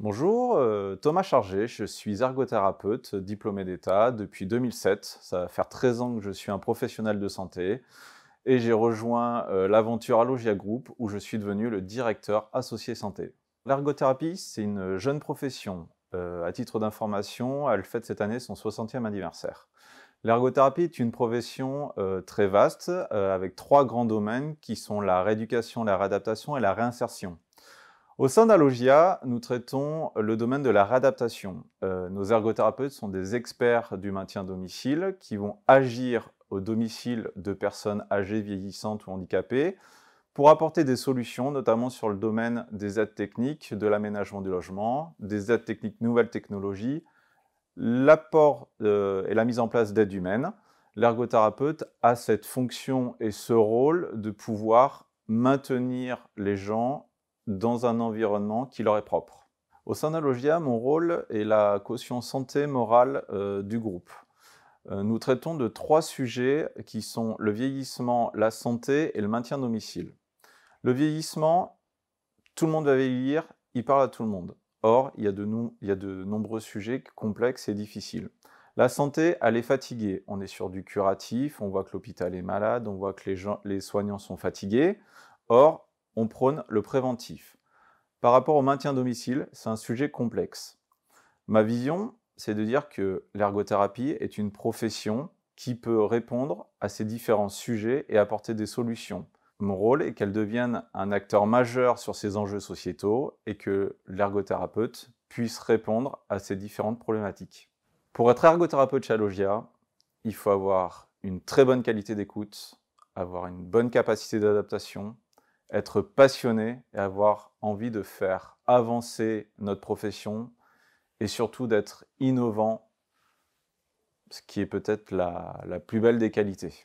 Bonjour, euh, Thomas Chargé, je suis ergothérapeute, diplômé d'État depuis 2007. Ça va faire 13 ans que je suis un professionnel de santé et j'ai rejoint euh, l'aventure Allogia Group où je suis devenu le directeur associé santé. L'ergothérapie, c'est une jeune profession. Euh, à titre d'information, elle fête cette année son 60e anniversaire. L'ergothérapie est une profession très vaste avec trois grands domaines qui sont la rééducation, la réadaptation et la réinsertion. Au sein d'Alogia, nous traitons le domaine de la réadaptation. Euh, nos ergothérapeutes sont des experts du maintien domicile qui vont agir au domicile de personnes âgées, vieillissantes ou handicapées pour apporter des solutions, notamment sur le domaine des aides techniques, de l'aménagement du logement, des aides techniques nouvelles technologies, l'apport euh, et la mise en place d'aides humaines. L'ergothérapeute a cette fonction et ce rôle de pouvoir maintenir les gens dans un environnement qui leur est propre. Au sein de mon rôle est la caution santé morale euh, du groupe. Euh, nous traitons de trois sujets qui sont le vieillissement, la santé et le maintien domicile. Le vieillissement, tout le monde va vieillir, il parle à tout le monde. Or, il y a de, il de nombreux sujets complexes et difficiles. La santé, elle est fatiguée. On est sur du curatif, on voit que l'hôpital est malade, on voit que les, gens, les soignants sont fatigués. Or, on prône le préventif. Par rapport au maintien domicile, c'est un sujet complexe. Ma vision, c'est de dire que l'ergothérapie est une profession qui peut répondre à ces différents sujets et apporter des solutions. Mon rôle est qu'elle devienne un acteur majeur sur ces enjeux sociétaux et que l'ergothérapeute puisse répondre à ces différentes problématiques. Pour être ergothérapeute chez Logia, il faut avoir une très bonne qualité d'écoute, avoir une bonne capacité d'adaptation, être passionné et avoir envie de faire avancer notre profession et surtout d'être innovant, ce qui est peut-être la, plus belle des qualités.